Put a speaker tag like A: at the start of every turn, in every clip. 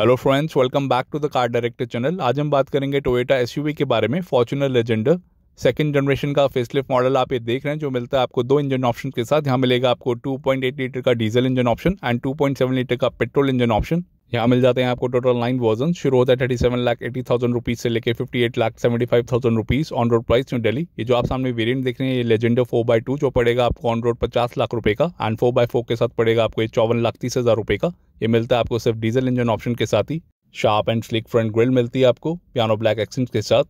A: hello friends welcome back to the car director channel आज हम बात करेंगे टोयोटा एसयूवी के बारे में फॉर्चुनर लेजेंडर सेकंड जनरेशन का फेसलिफ्ट मॉडल आप ये देख रहे हैं जो मिलता है आपको दो इंजन ऑप्शन के साथ यहाँ मिलेगा आपको 2.8 लीटर का diesel engine option and 2.7 litre का पेट्रोल इंजन ऑप्शन यहाँ मिल जाते हैं आपको टोटल नाइन वर्जन शुरू होता है thirty seven lakh eighty thousand rupees से लेकर fifty eight lakh seventy five thousand rupees on road price New Delhi ये जो आप सामने वेरिएंट देख रहे हैं ये लेजेंडर फोर बाई टू जो पड़ेगा आपको ऑन रोड पचास लाख रुपए का एंड फोर बाई फोर के साथ पड़ेगा आपको ये चौवन लाख तीस हज़ार रुपए का ये मिलता है आपको सिर्फ डीजल इंजन ऑप्शन के साथ ही sharp and slick front grille मिलती है आपको पियानो ब्लैक एक्सेंट के साथ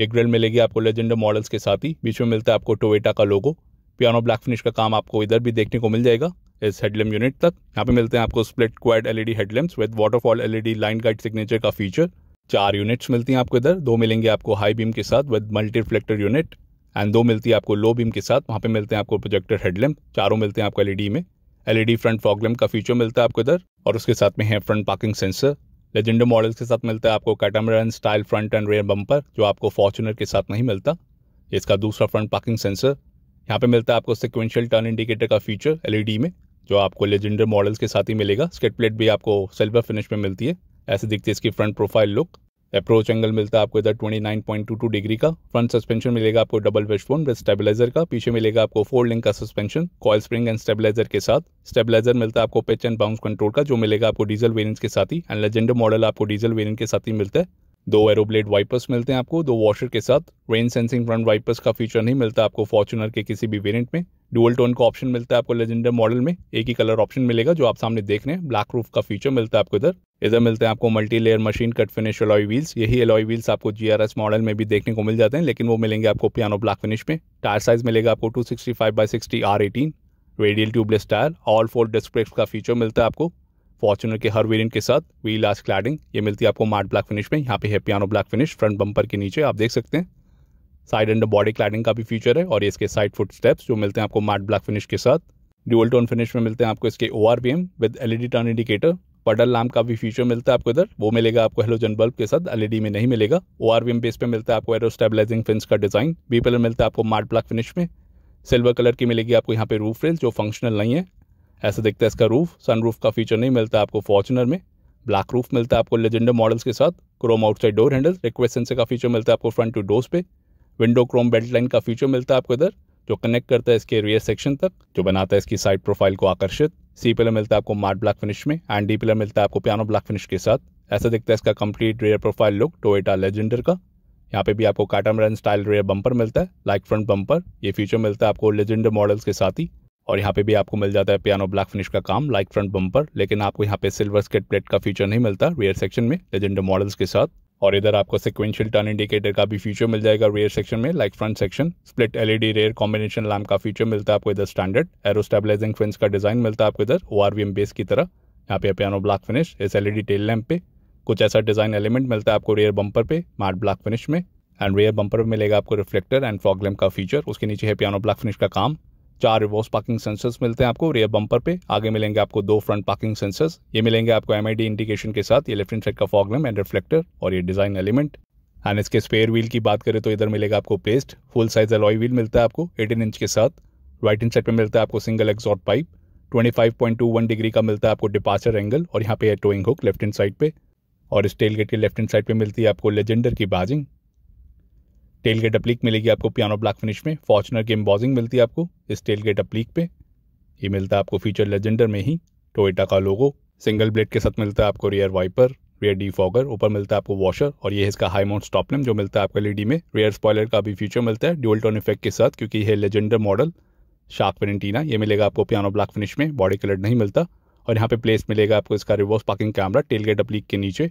A: ये ग्रिल मिलेगी आपको लेजेंडर मॉडल्स के साथ ही बीच में मिलता है आपको टोवेटा का लोगो पियानो ब्लैक फिनिश का काम आपको इधर भी देखने को मिल जाएगा इस हेडलैम यूनिट तक यहाँ पे मिलते हैं आपको split quad LED headlamps with waterfall LED line guide signature का फीचर चार यूनिट्स मिलती हैं आपको इधर दो मिलेंगे आपको हाई बीम के साथ with multi reflector unit and दो मिलती है आपको लो बीम के साथ वहाँ पे मिलते हैं आपको प्रोजेक्टर हेडलैम्प चारों मिलते हैं आपको एलईडी में एलईडी फ्रंट फॉगलैम्प का फीचर मिलता है आपको इधर और उसके साथ में है front parking sensor legender models के साथ मिलता है आपको catamaran style front end rear bumper जो आपको फॉर्चुनर के साथ नहीं मिलता इसका दूसरा फ्रंट पार्किंग सेंसर यहाँ पे मिलता है आपको सिक्वेंशियल टर्न इंडिकेटर का फीचर एलईडी में जो आपको लेजेंडर मॉडल्स के साथ ही मिलेगा स्केट प्लेट भी आपको सिल्वर फिनिश में मिलती है ऐसे दिखती है इसकी front profile look approach angle मिलता है आपको इधर 29.22 डिग्री का फ्रंट सस्पेंशन मिलेगा आपको डबल वेस्टफोन विद स्टेबलाइजर का पीछे मिलेगा आपको फोर लिंक का suspension coil spring and stabiliser के साथ स्टेबलाइजर मिलता है आपको पिच एंड बाउंस कंट्रोल का जो मिलेगा आपको डीजल वेरियंट के साथ ही एंड लेजेंडर मॉडल आपको डीजल वेरियंट के साथ ही मिलता है दो एरोब्लेड वाइपर्स मिलते हैं आपको दो वॉशर के साथ रेन सेंसिंग फ्रंट वाइपर्स का फीचर नहीं मिलता आपको फॉर्चुनर के किसी भी वेरियंट में डुअल टोन का ऑप्शन मिलता है आपको लेजेंडर मॉडल में एक ही कलर ऑप्शन मिलेगा जो आप सामने देख रहे हैं ब्लैक रूफ का फीचर मिलता है आपको इधर इधर मिलते हैं आपको multi layer machine cut finish alloy wheels यही अलॉय व्हील्स आपको जीआरएस मॉडल में भी देखने को मिल जाते हैं लेकिन वो मिलेंगे आपको पियानो ब्लैक फिनिश में टायर साइज मिलेगा आपको two sixty five by sixty R eighteen radial tubeless tyre all four disc brakes का फीचर मिलता है आपको फॉर्चुनर के हर वेरियंट के साथ व्हील आज क्लैडिंग ये मिलती है आपको मार्ट ब्लैक फिनिश में यहाँ पे है piano black finish front bumper के नीचे आप देख सकते हैं साइड एंड बॉडी क्लाइडिंग का भी फीचर है और इसके साइड फुट स्टेप्स जो मिलते हैं आपको मैट ब्लैक फिनिश के साथ ड्यूअल टोन फिनिश में मिलते हैं आपको इसके O R V M with LED turn indicator puddle lamp का भी फीचर मिलता है आपको इधर वो मिलेगा आपको हेलोजन बल्ब के साथ एलईडी में नहीं मिलेगा ओ आर एम बेस पे मिलता है आपको एरो स्टेबलाइजिंग फिंस का डिज़ाइन बी पिलर मिलता है आपको मार्ट ब्लैक फिनिश में सिल्वर कलर की मिलेगी आपको यहाँ पे रूफ रेल जो फंक्शनल नहीं है ऐसे दिखता है इसका रूफ सनरूफ का फीचर नहीं मिलता आपको फॉर्चुनर में ब्लैक रूफ मिलता है आपको लेजेंडर मॉडल्स के साथ chrome outside door handle request sensor का फीचर मिलता है आपको फ्रंट टू डोर्स पे विंडो क्रोम बेल्ट लाइन का फीचर मिलता है आपको इधर जो कनेक्ट करता है इसके रियर सेक्शन तक जो बनाता है इसकी साइड प्रोफाइल को आकर्षित सी पिलर मिलता है आपको मार्ट ब्लैक फिनिश में एंड डी पिलर मिलता है आपको पियानो ब्लैक फिनिश के साथ ऐसा दिखता है इसका complete rear profile look Toyota legender का यहाँ पे भी आपको काटामरन स्टाइल रियर बम्पर मिलता है लाइक फ्रंट बंपर ये फीचर मिलता है आपको लेजेंडर मॉडल्स के साथ ही और यहाँ पे भी आपको मिल जाता है पियानो ब्लैक फिनिश का काम लाइक फ्रंट बंपर लेकिन आपको यहाँ पे सिल्वर स्केट प्लेट का फीचर नहीं मिलता रियर सेक्शन में लेजेंडर मॉडल्स के साथ और इधर आपको सिक्वेंशियल टर्न इंडिकेटर का भी फीचर मिल जाएगा रियर सेक्शन में like front section split LED rear combination lamp का फीचर मिलता है आपको इधर स्टैंडर्ड एरो स्टेबलाइजिंग फिंस का डिजाइन मिलता है आपको इधर ओ बेस की तरह यहाँ पे पियानो ब्लैक फिनिश इस एलईडी टेल लैम्प पे कुछ ऐसा डिजाइन एलिमेंट मिलता है आपको रेयर बंपर पे मार्ट ब्लैक फिनिश में एंड रेयर बंपर में मिलेगा आपको रिफ्लेक्टर एंड लैम्प का फीचर उसके नीचे है पियानो ब्लैक फिनिश का काम चार रिवर्स पार्किंग सेंसर्स मिलते हैं आपको रियर बम्पर पे आगे मिलेंगे आपको दो फ्रंट पार्किंग सेंसर्स ये मिलेंगे आपको एम इंडिकेशन के साथ ये लेफ्ट साइड का फॉगलम एंड रिफ्लेक्टर और ये डिजाइन एलिमेंट एंड इसके स्पेयर व्हील की बात करें तो इधर मिलेगा आपको पेस्ट फुल साइज अलॉय व्हील मिलता है आपको एटीन इंच के साथ राइट इंड साइड पे मिलता है आपको सिंगल एक्सॉट पाइप 25.21 डिग्री का मिलता है आपको डिपार्चर एंगल और यहाँ पे है towing hook left hand side पे और इस टेल गेट के लेफ्ट हैंड साइड पे मिलती है आपको लेजेंडर की बाजिंग टेल गेट अपलीक मिलेगी आपको पियानो ब्लैक फिनिश में फॉर्चुनर की एम्बॉजिंग मिलती है आपको इस टेल गेट अपलीक पे ये मिलता है आपको फीचर लेजेंडर में ही टोयोटा का लोगो सिंगल ब्लेड के साथ मिलता है आपको rear wiper rear defogger ऊपर मिलता है आपको वॉशर और ये इसका हाई माउंट स्टॉप जो मिलता है आपको एलईडी में रियर स्पॉयलर का भी फीचर मिलता है ड्यूल टोन इफेक्ट के साथ क्योंकि ये लेजेंडर मॉडल शार्क पेरेंटीना ये मिलेगा आपको पियानो ब्लैक फिनिश में बॉडी कलर नहीं मिलता और यहाँ पे प्लेस मिलेगा आपको इसका reverse parking camera tail gate applique के नीचे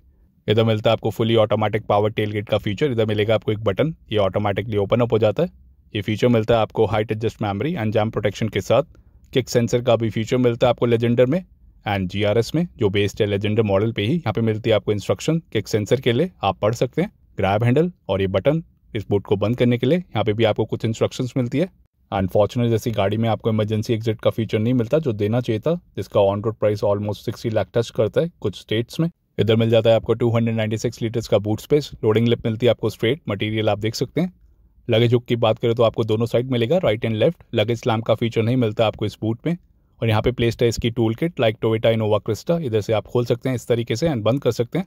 A: इधर मिलता है आपको fully automatic power tail gate का फीचर इधर मिलेगा आपको एक बटन ये ऑटोमेटिकली ओपन अप हो जाता है ये फीचर मिलता है आपको height adjust memory and jam protection के साथ किक सेंसर का भी फीचर मिलता है आपको लेजेंडर में एंड जी में जो बेस्ड है लेजेंडर मॉडल पे ही यहाँ पे मिलती है आपको इंस्ट्रक्शन किक सेंसर के लिए आप पढ़ सकते हैं ग्रैब हैंडल और ये बटन इस बोट को बंद करने के लिए यहाँ पे भी आपको कुछ इंस्ट्रक्शन मिलती है अनफॉर्चुनेट जैसी गाड़ी में आपको इमरजेंसी एग्जिट का फीचर नहीं मिलता जो देना चाहिए था जिसका on road price almost sixty lakh touch करता है कुछ स्टेट्स में इधर मिल जाता है आपको 296 लीटर्स का बूट स्पेस लोडिंग लिप मिलती है आपको स्ट्रेट मटेरियल आप देख सकते हैं लगेज हुक की बात करें तो आपको दोनों साइड मिलेगा right and left luggage lamp का फीचर नहीं मिलता आपको इस बूट में और यहाँ पे प्लेस्ट है इसकी tool kit like Toyota Innova Crysta इधर से आप खोल सकते हैं इस तरीके से एंड बंद कर सकते हैं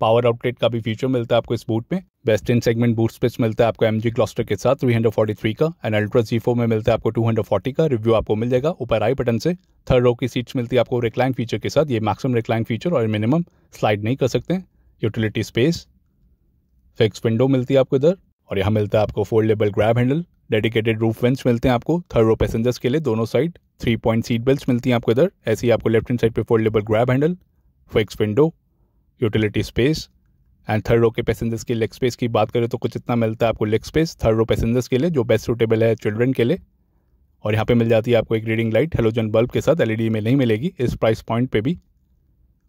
A: पावर आउटलेट का भी फीचर मिलता है आपको इस बूट में best in segment boot space मिलता है आपको एम जी के साथ 343 का एंड अल्ट्रा जी में मिलता है आपको 240 का रिव्यू आपको मिल जाएगा ऊपर आई बटन से थर्ड रो की सीट्स मिलती है आपको रिक्लाइन फीचर के साथ ये मैक्सिमम रिक्लाइन फीचर और मिनिमम स्लाइड नहीं कर सकते यूटिलिटी स्पेस फिक्स विंडो मिलती है आपको इधर और यहाँ मिलता है आपको foldable grab handle dedicated roof vents मिलते हैं आपको थर्ड रो पैसेंजर्स के लिए दोनों साइड थ्री पॉइंट सीट बेल्ट मिलती हैं आपको इधर ऐसे ही आपको लेफ्ट हैंड साइड पे foldable grab handle fix window utility space and third row के पैसेंजर्स के लेग स्पेस की बात करें तो कुछ इतना मिलता है आपको leg space third row passengers के लिए जो बेस्ट सूटेबल है चिल्ड्रन के लिए और यहाँ पे मिल जाती है आपको एक रीडिंग लाइट हेलोजन बल्ब के साथ एलईडी में नहीं मिलेगी इस प्राइस पॉइंट पे भी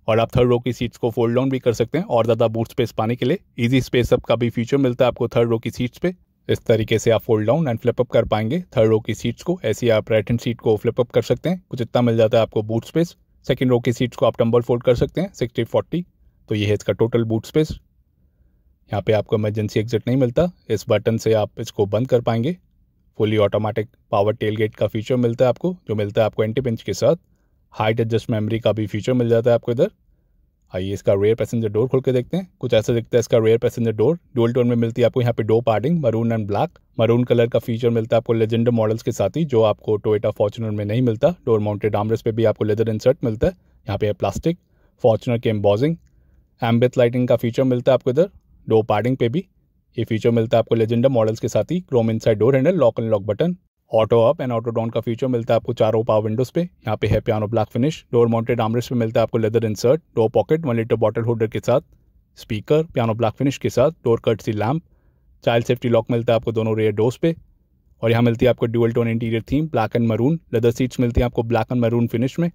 A: और आप थर्ड रो की सीट्स को फोल्ड डाउन भी कर सकते हैं और ज़्यादा बूट स्पेस पाने के लिए ईजी स्पेस अप का भी फीचर मिलता है आपको थर्ड रो की सीट्स पे इस तरीके से आप fold down and flip up कर पाएंगे थर्ड रो की सीट्स को ऐसी आप राइट हैंड सीट को फ्लिप अप कर सकते हैं कुछ इतना मिल जाता है आपको बूट स्पेस सेकेंड रो की सीट्स को आप टम्बल फोल्ड कर सकते हैं सिक्सटी फोर्टी तो ये है इसका टोटल बूट स्पेस यहाँ पे आपको इमरजेंसी एग्जिट नहीं मिलता इस बटन से आप इसको बंद कर पाएंगे फुली ऑटोमेटिक पावर टेलगेट का फीचर मिलता है आपको जो मिलता है आपको एंटी पिंच के साथ हाइट एडजस्ट मेमोरी का भी फीचर मिल जाता है आपको इधर आइए इसका रेयर पैसेंजर डोर खोल के देखते हैं कुछ ऐसा दिखता है इसका rear passenger door dual tone में मिलती है आपको यहाँ पे डो पार्टिंग maroon and black maroon colour का फीचर मिलता है आपको लेजेंडर मॉडल्स के साथ ही जो आपको टोयोटा फॉर्चुनर में नहीं मिलता डोर माउंटेड आमरेस पे भी आपको लेदर इंसर्ट मिलता है यहाँ पे है प्लास्टिक फॉर्चुनर के एम्बॉजिंग एम्बिथ लाइटिंग का फीचर मिलता है आपको इधर डोर पार्टिंग पे भी ये फीचर मिलता है आपको लेजेंडर मॉडल्स के साथ ही chrome inside door handle lock and lock button auto up and auto down का फीचर मिलता है आपको चारों पावर विंडोज पे यहाँ पे है piano black finish door mounted armrest पे मिलता है आपको leather insert door pocket one litre bottle holder के साथ स्पीकर पियानो ब्लैक फिनिश के साथ door courtesy lamp child safety lock मिलता है आपको दोनों रेयर डोर्स पे और यहाँ मिलती है आपको dual tone interior theme black and maroon leather seats मिलती है आपको ब्लैक एंड मरून फिनिश में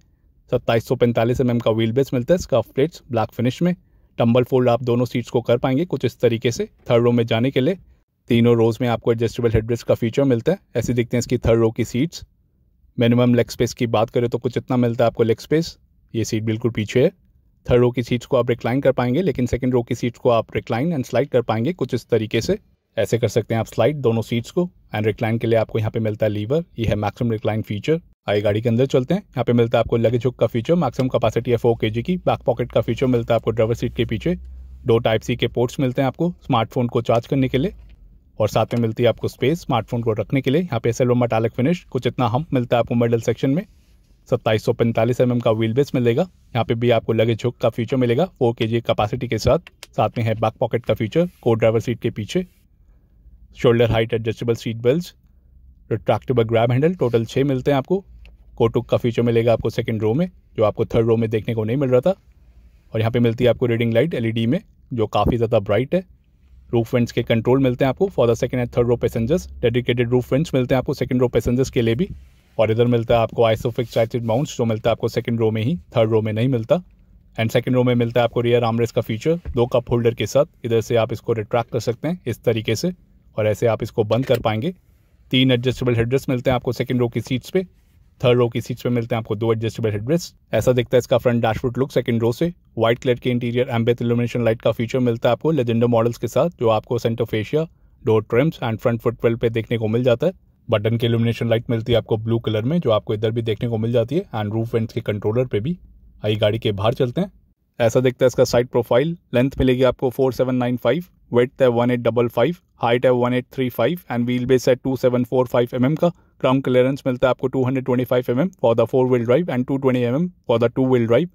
A: सत्ताईस सौ पैंतालीस एम mm एम का व्हील बेस मिलता है स्कफ प्लेट्स ब्लैक फिनिश में टम्बल फोल्ड आप दोनों सीट्स को कर पाएंगे कुछ इस तरीके से थर्ड रो में जाने के लिए तीनों रोज में आपको एडजस्टेबल हेडरेस्ट का फीचर मिलता है ऐसे दिखते हैं इसकी थर्ड रो की सीट्स मिनिमम लेग स्पेस की बात करें तो कुछ इतना मिलता है आपको लेग स्पेस ये सीट बिल्कुल पीछे है थर्ड रो की सीट्स को आप रिक्लाइन कर पाएंगे लेकिन सेकेंड रो की सीट्स को आप रिक्लाइन एंड स्लाइड कर पाएंगे कुछ इस तरीके से ऐसे कर सकते हैं आप स्लाइड दोनों सीट्स को एंड रिक्लाइन के लिए आपको यहाँ पे मिलता है लीवर ये है मैक्सिमम रिक्लाइन फीचर आइए गाड़ी के अंदर चलते हैं यहाँ पे मिलता है आपको लगेज हुक का फीचर मैक्सिमम कैपेसिटी है फोर के की बैक पॉकेट का फीचर मिलता है आपको ड्राइवर सीट के पीछे दो टाइप सी के पोर्ट्स मिलते हैं आपको स्मार्टफोन को चार्ज करने के लिए और साथ में मिलती है आपको स्पेस स्मार्टफोन को रखने के लिए यहाँ पे सेलो मटालिक फिनिश कुछ इतना हम मिलता है आपको मिडल सेक्शन में सत्ताईस सौ पैंतालीस एम mm का व्हील बेस मिलेगा यहाँ पे भी आपको लगेज हुक का फीचर मिलेगा फोर के कैपेसिटी के साथ साथ में है बैक पॉकेट का फीचर को ड्राइवर सीट के पीछे shoulder height adjustable seat belt retractable grab handle total छः मिलते हैं आपको फोटुक का फीचर मिलेगा आपको सेकेंड रो में जो आपको थर्ड रो में देखने को नहीं मिल रहा था और यहाँ पे मिलती है आपको रीडिंग लाइट एलईडी में जो काफ़ी ज़्यादा ब्राइट है रूफ वेंट्स के कंट्रोल मिलते हैं आपको for the second and third row passengers dedicated roof vents मिलते हैं आपको सेकेंड रो पैसेंजर्स के लिए भी और इधर मिलता है आपको आइसोफिक्स चार्टेड माउंट्स जो मिलता है आपको सेकेंड रो में ही थर्ड रो में नहीं मिलता एंड सेकेंड रो में मिलता है आपको रियर आमरेस का फीचर दो कप होल्डर के साथ इधर से आप इसको रिट्रैक्ट कर सकते हैं इस तरीके से और ऐसे आप इसको बंद कर पाएंगे तीन एडजस्टेबल हेड्रेस मिलते हैं आपको सेकेंड रो की सीट्स पे थर्ड रो की सीट्स पे मिलते हैं आपको दो एडजस्टेबल हेडरेस ऐसा दिखता है इसका front dashboard look second row से व्हाइट कलर के इंटीरियर एम्बेथ इल्यूमिनेशन लाइट का फीचर मिलता है आपको लेजेंडो मॉडल्स के साथ जो आपको centre fascia door trims and front footwell पे देखने को मिल जाता है बटन की इल्यूमिनेशन लाइट मिलती है आपको ब्लू कलर में जो आपको इधर भी देखने को मिल जाती है एंड रूफ वेंट्स के कंट्रोलर पे भी आई गाड़ी के बाहर चलते हैं ऐसा दिखता है इसका साइड प्रोफाइल लेंथ मिलेगी आपको 4795 वेट है one eight double five height है one eight three five and wheel base है two seven four five M M का ग्राउंड क्लियरेंस मिलता है आपको two hundred twenty five M M for the four wheel drive and two twenty M M for the two wheel drive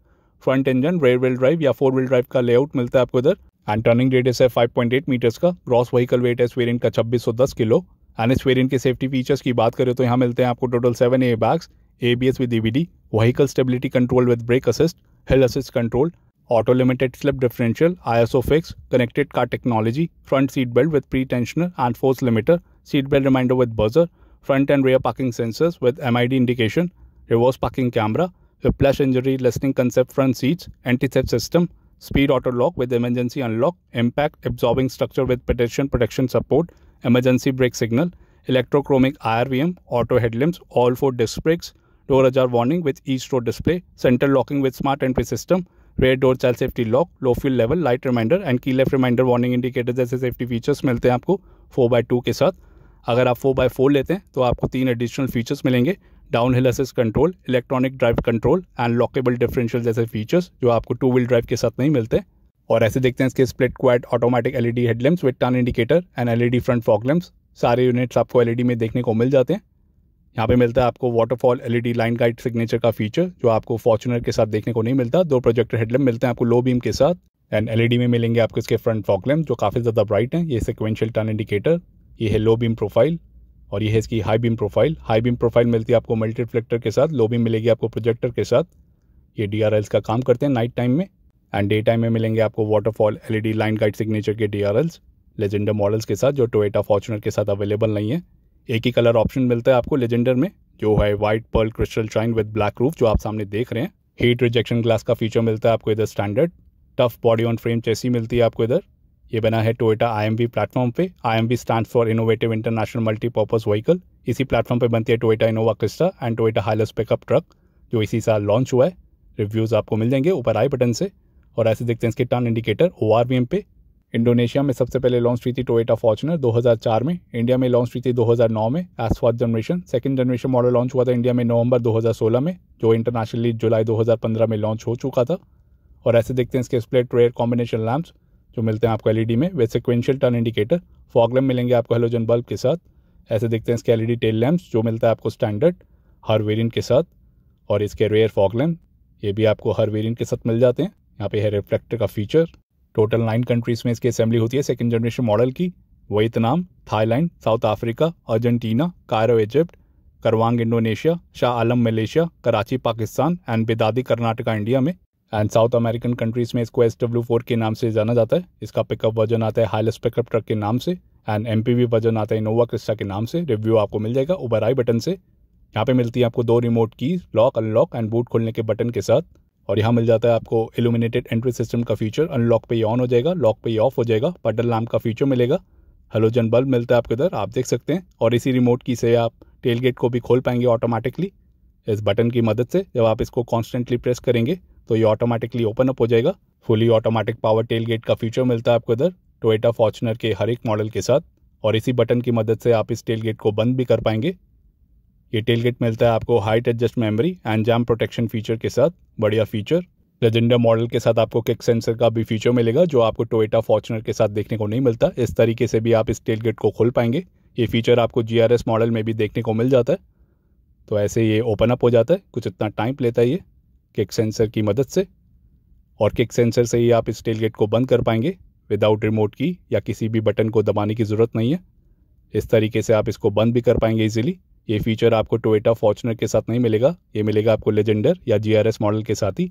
A: front engine rear wheel drive या four wheel drive का layout मिलता है आपको इधर and turning radius है five point eight metres का gross vehicle weight है इस वेरियंट का छब्बीस सौ दस किलो एंड इस वेरियंट के सेफ्टी फीचर्स की बात करें तो यहाँ मिलते हैं आपको total seven A bags A B S with E B D vehicle stability control with brake assist hill assist control auto limited slip differential, ISO fix, connected car technology, front seat belt with pre-tensioner and force limiter, seat belt reminder with buzzer, front and rear parking sensors with MID indication, reverse parking camera, whiplash injury lessening concept front seats, anti-theft system, speed auto lock with emergency unlock, impact absorbing structure with pedestrian protection support, emergency brake signal, electrochromic IRVM, auto headlamps, all four disc brakes, door ajar warning with e strobe display, center locking with smart entry system, rear door child safety lock low fuel level light reminder and key left reminder warning indicator जैसे safety features मिलते हैं आपको four by to के साथ अगर आप four by four लेते हैं तो आपको तीन एडिशनल फीचर्स मिलेंगे down hill assist control electronic drive control and lockable differential जैसे फीचर्स जो आपको टू व्हील ड्राइव के साथ नहीं मिलते और ऐसे देखते हैं इसके split quad automatic LED headlamps with turn indicator and LED front fog lamps सारे यूनिट्स आपको एलईडी e में देखने को मिल जाते हैं यहाँ पे मिलता है आपको waterfall LED line guide signature का फीचर जो आपको फॉर्चुनर के साथ देखने को नहीं मिलता दो प्रोजेक्टर हेडलैम्प मिलते हैं आपको लो बीम के साथ एंड एलईडी e में मिलेंगे आपको इसके फ्रंट फॉक जो काफ़ी ज़्यादा ब्राइट हैं ये सिक्वेंशियल टर्न इंडिकेटर ये है लो बीम प्रोफाइल और ये है इसकी high beam profile high beam profile मिलती है आपको मल्टी रिफ्लेक्टर के साथ लो बीम मिलेगी आपको प्रोजेक्टर के साथ ये डी का काम करते हैं नाइट टाइम में एंड डे टाइम में मिलेंगे आपको waterfall LED line guide signature के D R Ls Legender models के साथ जो टोयोटा फॉर्चुनर के साथ अवेलेबल नहीं है एक ही कलर ऑप्शन मिलता है आपको लेजेंडर में जो है white pearl crystal shine with black roof जो आप सामने देख रहे हैं हीट रिजेक्शन ग्लास का फीचर मिलता है आपको इधर standard tough body on frame chassis मिलती है आपको इधर ये बना है टोयोटा आई प्लेटफॉर्म पे I stand for innovative international multipurpose vehicle इसी प्लेटफॉर्म पे बनती है Toyota Innova Crysta and Toyota Hilux pickup truck जो इसी साल लॉन्च हुआ है रिव्यूज़ आपको मिल जाएंगे ऊपर आई बटन से और ऐसे देखते हैं इसके turn indicator O R V M पे इंडोनेशिया में सबसे पहले लॉन्च हुई थी टोएटा फॉर्चुनर 2004 में इंडिया में लॉन्च हुई थी 2009 में as first generation second generation model launch हुआ था इंडिया में नवंबर 2016 में जो इंटरनेशनली जुलाई 2015 में लॉन्च हो चुका था और ऐसे देखते हैं इसके स्प्लिट रेयर कॉम्बिनेशन लैम्प्स जो मिलते हैं आपको एल e में वे सिक्वेंशियल टर्न इंडिकेटर फॉगलम मिलेंगे आपको हेलोजन बल्ब के साथ ऐसे देखते हैं इसके एलईडी टेल लैम्प्स जो मिलता है आपको स्टैंडर्ड हर वेरियंट के साथ और इसके रेयर फॉगलम ये भी आपको हर वेरियंट के साथ मिल जाते हैं यहाँ पे है रिफ्लेक्टर का फीचर टोटल नाइन कंट्रीज में इसकी असेंबली होती है सेकेंड जनरेशन मॉडल की Vietnam Thailand South Africa Argentina Cairo Egypt Karawang Indonesia Shah Alam Malaysia Karachi Pakistan and Bidadi Karnataka India में एंड साउथ अमेरिकन कंट्रीज में इसको एस डब्ल्यू फोर के नाम से जाना जाता है इसका पिकअप वर्जन आता है हाइलस पिकअप ट्रक के नाम से and M P V version आता है इनोवा क्रिस्टा के नाम से रिव्यू आपको मिल जाएगा उबर आई बटन से यहाँ पे मिलती है आपको दो रिमोट की लॉक अनलॉक एंड बूट खोलने के बटन के साथ और यहाँ मिल जाता है आपको एलुमिनेटेड एंट्री सिस्टम का फीचर अनलॉक पे ही ऑन हो जाएगा लॉक पे ऑफ हो जाएगा पटल लैम्प का फीचर मिलेगा हेलोजन बल्ब मिलता है आपके इधर आप देख सकते हैं और इसी रिमोट की से आप टेल गेट को भी खोल पाएंगे ऑटोमेटिकली इस बटन की मदद से जब आप इसको कॉन्स्टेंटली प्रेस करेंगे तो ये ऑटोमेटिकली ओपन अप हो जाएगा fully automatic power tail gate का फीचर मिलता है आपको इधर टोएटा फॉर्चुनर के हर एक मॉडल के साथ और इसी बटन की मदद से आप इस टेल गेट को बंद भी कर पाएंगे ये टेल गेट मिलता है आपको height adjust memory and jam protection feature के साथ बढ़िया फीचर लेजेंडर मॉडल के साथ आपको किक सेंसर का भी फीचर मिलेगा जो आपको टोयोटा फॉर्चुनर के साथ देखने को नहीं मिलता इस तरीके से भी आप इस टेल गेट को खोल पाएंगे ये फीचर आपको जी मॉडल में भी देखने को मिल जाता है तो ऐसे ये ओपन अप हो जाता है कुछ इतना टाइम लेता है ये किक सेंसर की मदद से और किक सेंसर से ही आप इस टेल गेट को बंद कर पाएंगे विदाउट रिमोट की या किसी भी बटन को दबाने की ज़रूरत नहीं है इस तरीके से आप इसको बंद भी कर पाएंगे इजीली ये फीचर आपको टोएटा फॉर्चुनर के साथ नहीं मिलेगा ये मिलेगा आपको लेजेंडर या जी मॉडल के साथ ही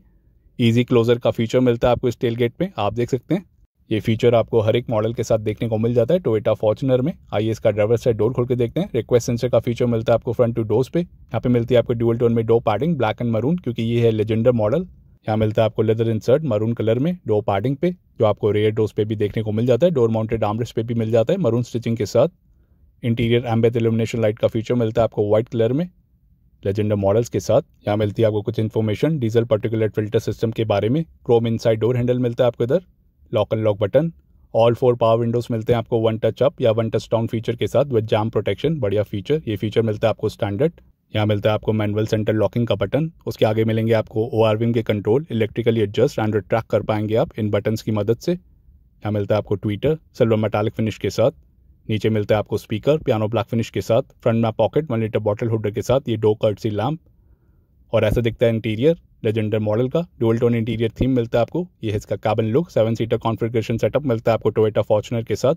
A: ईजी क्लोजर का फीचर मिलता है आपको इस टेल गेट में आप देख सकते हैं ये फीचर आपको हर एक मॉडल के साथ देखने को मिल जाता है टोएटा फॉर्चुनर में आइए इसका ड्राइवर साइड डोर खोल के देखते हैं रिक्वेस्ट सेंसर का फीचर मिलता है आपको फ्रंट टू डोर्स पे यहाँ पे मिलती है आपको ड्यूल टोन में door padding black and maroon क्योंकि ये है लेजेंडर मॉडल यहाँ मिलता है आपको लेदर इंसर्ट मरून कलर में डो पार्डिंग पे जो आपको रेयर डोर्स पे भी देखने को मिल जाता है डोर माउंटेड आर्मरेस्ट पे भी मिल जाता है मरून स्टिचिंग के साथ इंटीरियर एम्बेथ इल्यूमिनेशन लाइट का फीचर मिलता है आपको व्हाइट कलर में लेजेंडर मॉडल्स के साथ यहाँ मिलती है आपको कुछ information diesel particular filter system के बारे में क्रोम इनसाइड डोर हैंडल मिलता है आपको इधर lock and lock button all four power windows मिलते हैं आपको वन टच अप या वन टच डाउन फीचर के साथ विद जाम प्रोटेक्शन बढ़िया फीचर ये फीचर मिलता है आपको स्टैंडर्ड यहाँ मिलता है आपको मैनुअल सेंटर लॉकिंग का बटन उसके आगे मिलेंगे आपको ओ आर के control electrically adjust and track कर पाएंगे आप इन बटन्स की मदद से यहाँ मिलता है आपको ट्विटर सिल्वर मेटालिक फिनिश के साथ नीचे मिलता है आपको स्पीकर पियानो ब्लैक फिनिश के साथ फ्रंट में pocket one litre bottle holder के साथ ये कर्ट सी लैम्प और ऐसा दिखता है इंटीरियर लेजेंडर मॉडल का डुअल टोन इंटीरियर थीम मिलता है आपको ये है इसका cabin look seven seater configuration setup मिलता है आपको टोयोटा फॉर्चुनर के साथ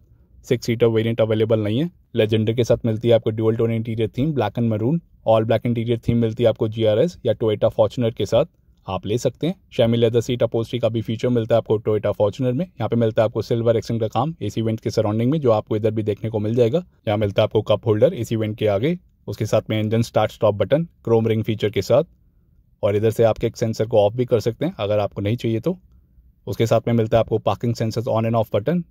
A: सिक्स सीटर वेरिएंट अवेलेबल नहीं है लेजेंडर के साथ मिलती है आपको dual tone interior theme black and maroon all black interior theme मिलती है आपको जी या टोएटा फॉर्चुनर के साथ आप ले सकते हैं शैमी लेदर सीट अपोस्ट्री का भी फीचर मिलता है आपको टोयोटा फॉर्चुनर में यहाँ पे मिलता है आपको सिल्वर एक्सेंट का काम इस इवेंट के सराउंडिंग में जो आपको इधर भी देखने को मिल जाएगा यहाँ मिलता है आपको कप होल्डर इस इवेंट के आगे उसके साथ में engine start stop button chrome ring feature के साथ और इधर से आपके सेंसर को ऑफ भी कर सकते हैं अगर आपको नहीं चाहिए तो उसके साथ में मिलता है आपको parking sensor on and off button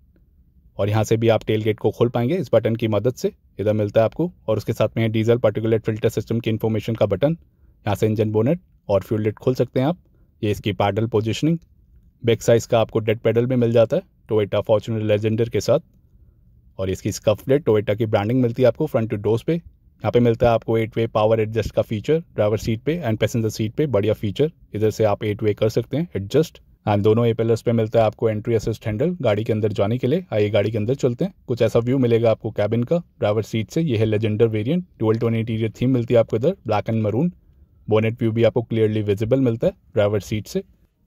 A: और यहाँ से भी आप टेल गेट को खोल पाएंगे इस बटन की मदद से इधर मिलता है आपको और उसके साथ में डीजल पार्टिकुलेट फिल्टर सिस्टम की इन्फॉर्मेशन का बटन यहाँ से इंजन बोनेट और फ्यूल लिट खोल सकते हैं आप ये इसकी पैडल पोजिशनिंग बैक साइज़ का आपको डेड पैडल में मिल जाता है टोएटा फॉर्चुनर लेजेंडर के साथ और इसकी स्कफ प्लेट टोएटा की ब्रांडिंग मिलती है आपको फ्रंट टू पे यहाँ पे मिलता है आपको एट वे पावर एडजस्ट का फीचर ड्राइवर सीट पे एंड पैसेंजर सीट पे बढ़िया फीचर इधर से आप एट वे कर सकते हैं एडजस्ट एंड दोनों एपेलर्स पे मिलता है आपको एंट्री असिस्ट हैंडल गाड़ी के अंदर जाने के लिए आइए गाड़ी के अंदर चलते हैं कुछ ऐसा व्यू मिलेगा आपको कैबिन का ड्राइवर सीट से यह है Legender variant twelve tone interior theme मिलती है आपको इधर black and maroon bonnet view भी आपको क्लियरली विजिबल मिलता है ड्राइवर सीट से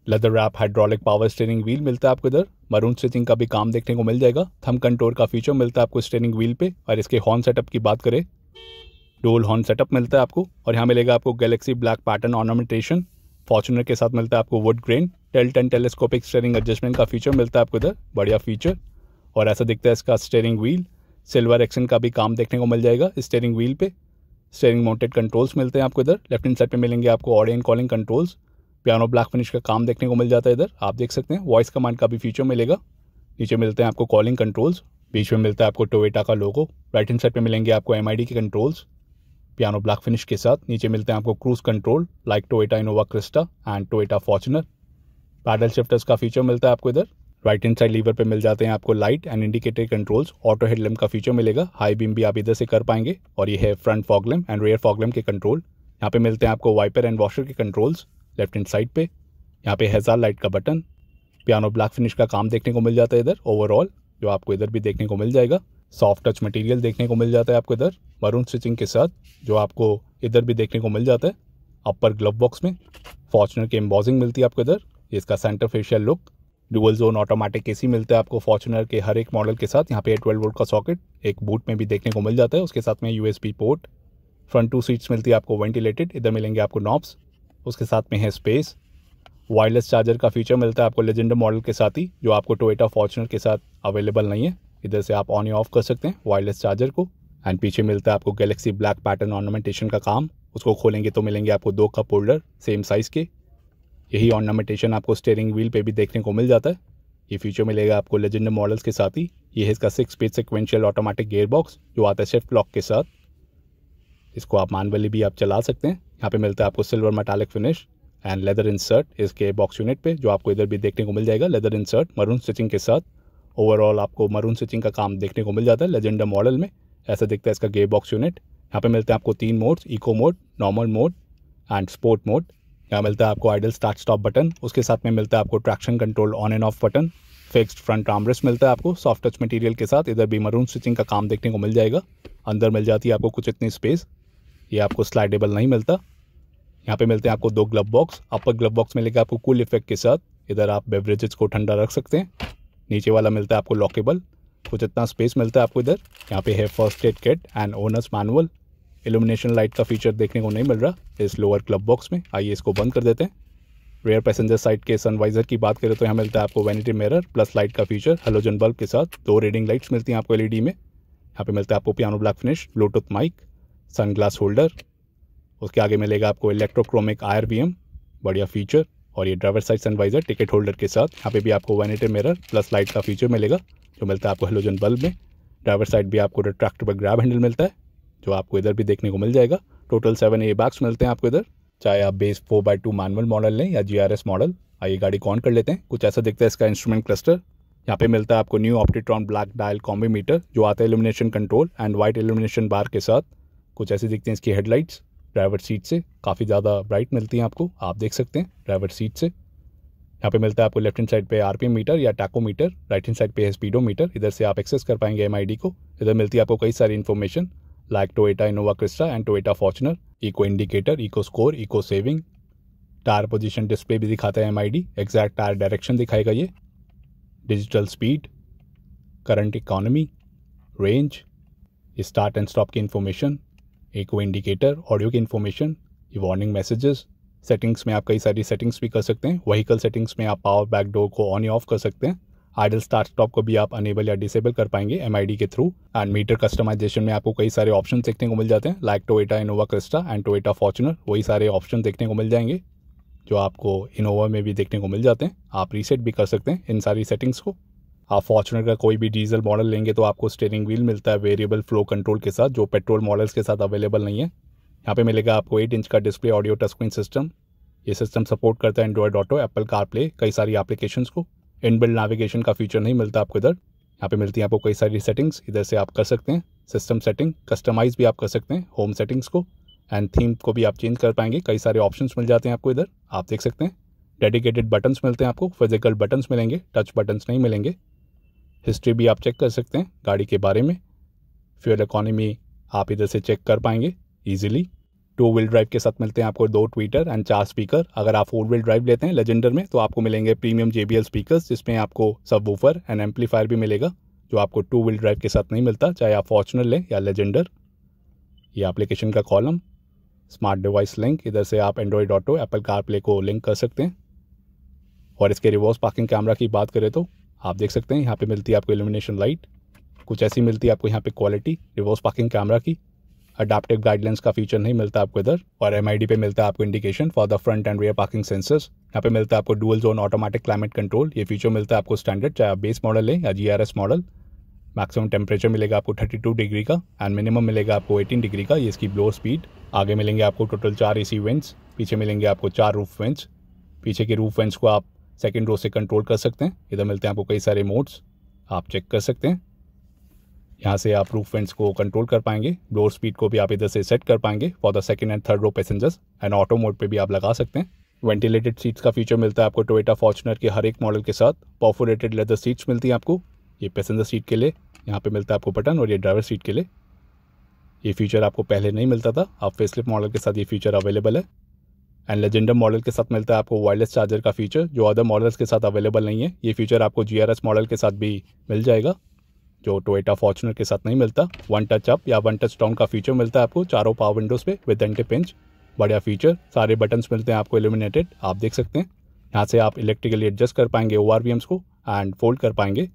A: leather wrap hydraulic power steering wheel मिलता है आपको इधर मरून स्टिचिंग का भी काम देखने को मिल जाएगा थम कंट्रोल का फीचर मिलता है आपको स्टेरिंग व्हील पे और इसके हॉर्न सेटअप की बात करें डोल हॉर्न सेटअप मिलता है आपको और यहाँ मिलेगा आपको galaxy black pattern ornamentation Fortuner के साथ मिलता है आपको वुड ग्रेन टेल्ट टेन टेलीस्कोपिक स्टेयरिंग एडजस्टमेंट का फीचर मिलता है आपको इधर बढ़िया फीचर और ऐसा दिखता है इसका स्टेयरिंग व्हील सिल्वर एक्शन का भी काम देखने को मिल जाएगा स्टेयरिंग व्हील पे स्टेयरिंग माउंटेड कंट्रोल्स मिलते हैं आपको इधर लेफ्ट हैंड साइड पे मिलेंगे आपको audio and calling controls piano black finish का काम देखने को मिल जाता है इधर आप देख सकते हैं वॉइस कमांड का भी फीचर मिलेगा नीचे मिलते हैं आपको कॉलिंग कंट्रोल्स बीच में मिलता है आपको टोवेटा का लोगो राइट हैंड साइड पे मिलेंगे आपको एम के कंट्रोल्स पियानो ब्लैक फिनिश के साथ नीचे मिलते हैं आपको cruise control like Toyota Innova Crysta and Toyota Fortuner paddle shifters का फीचर मिलता है आपको इधर राइट हैंड साइड लीवर पे मिल जाते हैं आपको light and indicator controls auto headlamp का फीचर मिलेगा हाई बीम भी आप इधर से कर पाएंगे और ये है front fog lamp and rear fog lamp के कंट्रोल यहाँ पे मिलते हैं आपको वाइपर एंड वॉशर के कंट्रोल्स लेफ्ट हैंड साइड पे यहाँ पे हेजार लाइट का बटन पियानो ब्लैक फिनिश का काम देखने को मिल जाता है इधर ओवरऑल जो आपको इधर भी देखने को मिल जाएगा सॉफ्ट टच मटेरियल देखने को मिल जाता है आपको इधर मरून स्टिचिंग के साथ जो आपको इधर भी देखने को मिल जाता है अपर ग्लव बॉक्स में फॉर्चुनर की एम्बॉजिंग मिलती है आपको इधर इसका centre fascia look dual zone automatic AC मिलता है आपको फॉर्चुनर के हर एक मॉडल के साथ यहाँ पे ट्वेल्व वोल्ट का सॉकेट एक बूट में भी देखने को मिल जाता है उसके साथ में U port front two seats मिलती है आपको वेंटिलेटेड इधर मिलेंगे आपको नॉब्स उसके साथ में है स्पेस वायरलेस चार्जर का फीचर मिलता है आपको लेजेंडर मॉडल के साथ ही जो आपको टोएटा फॉर्चुनर के साथ अवेलेबल नहीं है इधर से आप ऑन या ऑफ कर सकते हैं वायरलेस चार्जर को एंड पीछे मिलता है आपको गैलेक्सी ब्लैक पैटर्न ऑर्नामेंटेशन का काम उसको खोलेंगे तो मिलेंगे आपको दो कप होल्डर सेम साइज़ के यही ऑर्नामेंटेशन आपको स्टेयरिंग व्हील पे भी देखने को मिल जाता है ये फ्यूचर मिलेगा आपको लेजेंडर मॉडल्स के साथ ही ये है इसका six speed sequential automatic gear box जो आता है सिर्फ लॉक के साथ इसको आप मानवली भी आप चला सकते हैं यहाँ पे मिलता है आपको silver metallic finish and leather insert इसके बॉक्स यूनिट पे जो आपको इधर भी देखने को मिल जाएगा लेदर इंसर्ट मरून स्टिचिंग के साथ ओवरऑल आपको मरून स्टिचिंग का काम देखने को मिल जाता है लेजेंडर मॉडल में ऐसा दिखता है इसका गेयर बॉक्स यूनिट यहाँ पे मिलते हैं आपको तीन modes eco mode normal mode and sport mode यहाँ मिलता है आपको आइडल स्टार्ट स्टॉप बटन उसके साथ में मिलता है आपको traction control on and off button fixed front armrest मिलता है आपको सॉफ्ट टच मटेरियल के साथ इधर भी मरून स्टिचिंग का काम देखने को मिल जाएगा अंदर मिल जाती है आपको कुछ इतनी स्पेस ये आपको स्लाइडेबल नहीं मिलता यहाँ पे मिलते हैं आपको दो glove box upper glove box मिलेगा आपको कूल इफेक्ट के साथ इधर आप बेवरेजेस को ठंडा रख सकते हैं नीचे वाला मिलता है आपको लॉकेबल कुछ इतना स्पेस मिलता है आपको इधर यहाँ पे है first aid kit and owner's manual illumination light का फीचर देखने को नहीं मिल रहा इस लोअर क्लब बॉक्स में आइए इसको बंद कर देते हैं रेयर पैसेंजर साइड के सनवाइजर की बात करें तो यहाँ मिलता है आपको वैनिटी मिरर प्लस लाइट का फीचर हेलोजन बल्ब के साथ दो रीडिंग लाइट्स मिलती हैं आपको एलईडी में यहाँ पे मिलता है आपको piano black finish Bluetooth mic sunglass holder उसके आगे मिलेगा आपको इलेक्ट्रोक्रोमिक आयर बढ़िया फीचर और ये driver side sun visor ticket holder के साथ यहाँ पे भी आपको वैनिटी मिरर प्लस लाइट का फीचर मिलेगा जो मिलता है आपको हेलोजन बल्ब में ड्राइवर साइड भी आपको रिट्रैक्टेबल ग्रैब हैंडल मिलता है जो आपको इधर भी देखने को मिल जाएगा टोटल सेवन ए बैग्स मिलते हैं आपको इधर चाहे आप base four by two manual model लें या जी आर एस मॉडल आइए गाड़ी कौन कर लेते हैं कुछ ऐसा दिखता है इसका इंस्ट्रूमेंट क्लस्टर यहाँ पे मिलता है आपको new Optitron black dial combi meter जो आता है illumination control and white illumination bar के साथ कुछ ऐसे दिखते हैं इसकी हेडलाइट्स ड्राइवर सीट से काफ़ी ज़्यादा ब्राइट मिलती हैं आपको आप देख सकते हैं ड्राइवर सीट से यहाँ पे मिलता है आपको लेफ्ट हैंड साइड पे आरपीएम मीटर या tachometer right hand side पे है स्पीडो मीटर इधर से आप एक्सेस कर पाएंगे एमआईडी को इधर मिलती है आपको कई सारी information like Toyota Innova Crista and Toyota Fortuner, Eco Indicator, Eco Score, Eco Saving, tyre position display भी दिखाता है एम एग्जैक्ट टायर डायरेक्शन दिखाएगा ये digital speed current economy range start and stop की इन्फॉर्मेशन एको इंडिकेटर ऑडियो की information ये warning messages settings में आप कई सारी सेटिंग्स भी कर सकते हैं वहीकल सेटिंग्स में आप पावर बैक डोर को ऑन या ऑफ कर सकते हैं आइडल स्टार्ट स्टॉप को भी आप अनेबल या डिसेबल कर पाएंगे एम के थ्रू एंड मीटर कस्टमाइजेशन में आपको कई सारे ऑप्शन देखने को मिल जाते हैं like Toyota Innova Crysta and Toyota Fortuner वही सारे ऑप्शन देखने को मिल जाएंगे जो आपको इनोवा में भी देखने को मिल जाते हैं आप रीसेट भी कर सकते हैं इन सारी सेटिंग्स को आप फॉर्चुनर का कोई भी डीजल मॉडल लेंगे तो आपको स्टेयरिंग व्हील मिलता है वेरिएबल फ्लो कंट्रोल के साथ जो पेट्रोल मॉडल्स के साथ अवेलेबल नहीं है यहाँ पे मिलेगा आपको एट इंच का display audio touch screen system ये सिस्टम सपोर्ट करता है एंड्रॉयड ऑटो एप्पल कारप्ले कई सारी एप्लीकेशन को इनबिल्ड नेविगेशन का फीचर नहीं मिलता आपको इधर यहाँ पे मिलती है आपको कई सारी सेटिंग्स इधर से आप कर सकते हैं सिस्टम सेटिंग कस्टमाइज़ भी आप कर सकते हैं होम सेटिंग्स को एंड थीम को भी आप चेंज कर पाएंगे कई सारे ऑप्शन मिल जाते हैं आपको इधर आप देख सकते हैं डेडिकेटेड बटन्स मिलते हैं आपको फिजिकल बटन्स मिलेंगे टच बटन्स नहीं मिलेंगे हिस्ट्री भी आप चेक कर सकते हैं गाड़ी के बारे में फ्यूल इकोनॉमी आप इधर से चेक कर पाएंगे ईजिली टू व्हील ड्राइव के साथ मिलते हैं आपको दो ट्वीटर एंड चार स्पीकर अगर आप फोर व्हील ड्राइव लेते हैं लेजेंडर में तो आपको मिलेंगे प्रीमियम जेबीएल स्पीकर जिसमें आपको सब वूफर एंड एम्पलीफायर भी मिलेगा जो आपको टू व्हील ड्राइव के साथ नहीं मिलता चाहे आप फॉर्चुनर लें या लेजेंडर ये एप्लीकेशन का कॉलम स्मार्ट डिवाइस लिंक इधर से आप Android Auto Apple CarPlay को लिंक कर सकते हैं और इसके रिवर्स पार्किंग कैमरा की बात करें तो आप देख सकते हैं यहाँ पे मिलती है आपको इल्यूमिनेशन लाइट कुछ ऐसी मिलती है आपको यहाँ पे क्वालिटी रिवर्स पार्किंग कैमरा की अडाप्टिव गाइडलाइंस का फीचर नहीं मिलता आपको इधर और एम पे मिलता है आपको indication for the front and rear parking sensors यहाँ पे मिलता है आपको dual zone automatic climate control ये फीचर मिलता है आपको स्टैंडर्ड चाहे आप बेस मॉडल है या जी मॉडल मैक्सिमम टेम्परेचर मिलेगा आपको 32 डिग्री का एंड मिनिमम मिलेगा आपको 18 डिग्री का ये इसकी ब्लो स्पीड आगे मिलेंगे आपको टोटल चार ए वेंट्स पीछे मिलेंगे आपको चार रूफ वेंट्स पीछे के रूफ वेंट्स को आप सेकेंड रो से कंट्रोल कर सकते हैं इधर मिलते हैं आपको कई सारे मोड्स आप चेक कर सकते हैं यहाँ से आप रूफ वेंट्स को कंट्रोल कर पाएंगे डोर स्पीड को भी आप इधर से सेट कर पाएंगे for the second and third row passengers and auto mode पे भी आप लगा सकते हैं वेंटिलेटेड सीट्स का फीचर मिलता है आपको टोयोटा फॉर्चुनर के हर एक मॉडल के साथ पॉफोरेटेड लेदर सीट्स मिलती हैं आपको ये पैसेंजर सीट के लिए यहाँ पे मिलता है आपको बटन और ये ड्राइवर सीट के लिए ये फीचर आपको पहले नहीं मिलता था आप फेसलिप मॉडल के साथ ये फीचर अवेलेबल है एंड लेजेंडर मॉडल के साथ मिलता है आपको वायरलेस चार्जर का फीचर जो अदर मॉडल्स के साथ अवेलेबल नहीं है ये फीचर आपको जी मॉडल के साथ भी मिल जाएगा जो टोएटा फॉर्चुनर के साथ नहीं मिलता वन टच अप या वन टच डाउन का फीचर मिलता है आपको चारों पावर विंडोज़ पे विद एंटे पिंच बढ़िया फीचर सारे बटन्स मिलते हैं आपको एलिमिनेटेड आप देख सकते हैं यहाँ से आप इलेक्ट्रिकली एडजस्ट कर पाएंगे ओ आर को एंड फोल्ड कर पाएंगे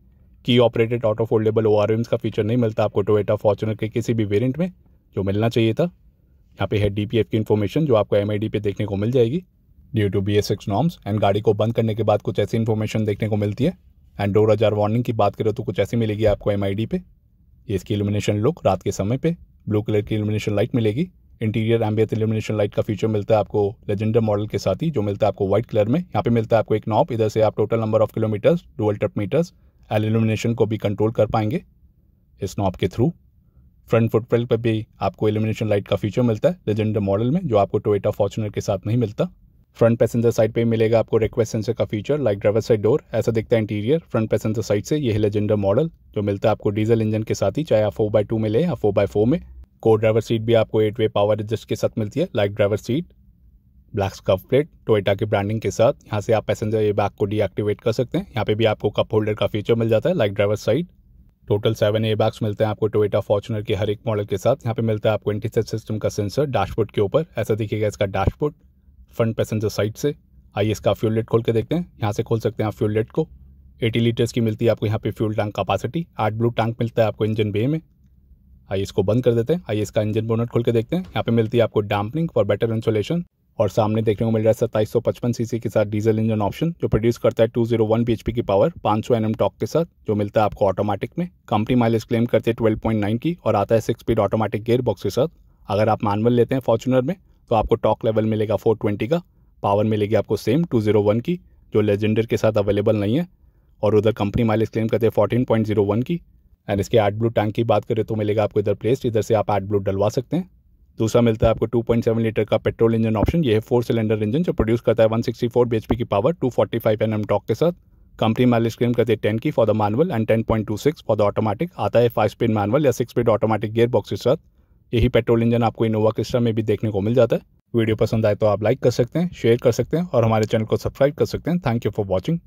A: की operated auto foldable O R का फीचर नहीं मिलता आपको टोएटा फॉर्चुनर के किसी भी वेरियंट में जो मिलना चाहिए था यहाँ पे है डी की इन्फॉर्मेशन जो आपको एम पे देखने को मिल जाएगी due to B S six norms and गाड़ी को बंद करने के बाद कुछ ऐसी इन्फॉर्मेशन देखने को मिलती है एंड डोर हजार वार्निंग की बात करें तो कुछ ऐसी मिलेगी आपको एम आई पे ये इसकी इल्यूमिनेशन लुक रात के समय पे ब्लू कलर की इल्यूमिनेशन लाइट मिलेगी इंटीरियर एम्बियत इल्यूमिनेशन लाइट का फीचर मिलता है आपको लेजेंडर मॉडल के साथ ही जो मिलता है आपको व्हाइट कलर में यहाँ पे मिलता है आपको एक नॉप इधर से आप total number of kilometres dual trip meters L illumination को भी कंट्रोल कर पाएंगे इस नॉप के थ्रू फ्रंट फुटप्रिल पर भी आपको इल्यूमिनेशन लाइट का फीचर मिलता है लेजेंडर मॉडल में जो आपको टोएटा फॉर्चुनर के साथ नहीं मिलता फ्रंट पैसेंजर साइड पे मिलेगा आपको रिक्वेस्ट सेंसर का feature like driver side door ऐसा दिखता है इंटीरियर फ्रंट पैसेंजर साइड से यह लेजेंडर मॉडल जो मिलता है आपको डीजल इंजन के साथ ही चाहे आप फोर बाई टू में लें या फोर बाई फोर में को ड्राइवर सीट भी आपको एट वे पावर एडजस्ट के साथ मिलती है like driver seat black cup plate Toyota की ब्रांडिंग के साथ यहाँ से आप पैसेंजर ये बैग को डीएक्टिवेट कर सकते हैं यहाँ पे भी आपको कप होल्डर का फीचर मिल जाता है like driver side total seven ए बैग्स मिलते हैं आपको टोयटा फॉर्चुनर के हर एक मॉडल के साथ यहाँ पे मिलता है आपको इंटीसेट सिस्टम का सेंसर डैशबोर्ड के ऊपर ऐसा दिखेगा इसका डैशबोर्ड फ्रंट पैसेंजर साइड से आइए इसका फ्यूल लेट खोल के देखते हैं यहाँ से खोल सकते हैं आप फ्यूल लेट को 80 लीटर्स की मिलती है आपको यहाँ पे फ्यूल टैंक कैपेसिटी आठ ब्लू टैंक मिलता है आपको इंजन बे में आइए इसको बंद कर देते हैं आइए इसका इंजन बोनट खोल के देखते हैं यहाँ पे मिलती है आपको डैम्पनिंग फॉर बेटर इंसोलेशन और सामने देखने को मिल रहा है सत्ताईस सौ पचपन सीसी के साथ डीजल इंजन ऑप्शन जो प्रोड्यूस करता है टू जीरो वन बी की पावर पाँच सौ एन एम टॉक के साथ जो मिलता है आपको ऑटोमेटिक में कंपनी माइलेज क्लेम करते है ट्वेल्व पॉइंट नाइन की और आता है six speed automatic gear box के साथ अगर आप मानवल लेते हैं फॉर्चुनर में तो आपको टॉक लेवल मिलेगा फोर ट्वेंटी का पावर मिलेगी आपको सेम टू जीरो वन की जो लेजेंडर के साथ अवेलेबल नहीं है और उधर कंपनी माइलेज क्लेम करते हैं फोर्टीन पॉइंट जीरो वन की एंड इसके एड ब्लू टैंक की बात करें तो मिलेगा आपको इधर प्लेस्ड इधर से आप एड ब्लू डलवा सकते हैं दूसरा मिलता है आपको 2.7 लीटर का पेट्रोल इंजन ऑप्शन ये है फोर सिलेंडर इंजन जो प्रोड्यूस करता है 164 पी की पावर 245 फोर्टी एम टॉक के साथ कंपनी माइलेज क्लेम करते हैं 10 की for the manual and 10.26 for the automatic आता है फाइव स्पीड मैनुअल या six speed automatic gear box के साथ यही पेट्रोल इंजन आपको इनोवा क्रिस्टा में भी देखने को मिल जाता है वीडियो पसंद आए तो आप लाइक कर सकते हैं शेयर कर सकते हैं और हमारे चैनल को सब्सक्राइब कर सकते हैं थैंक यू फॉर वॉचिंग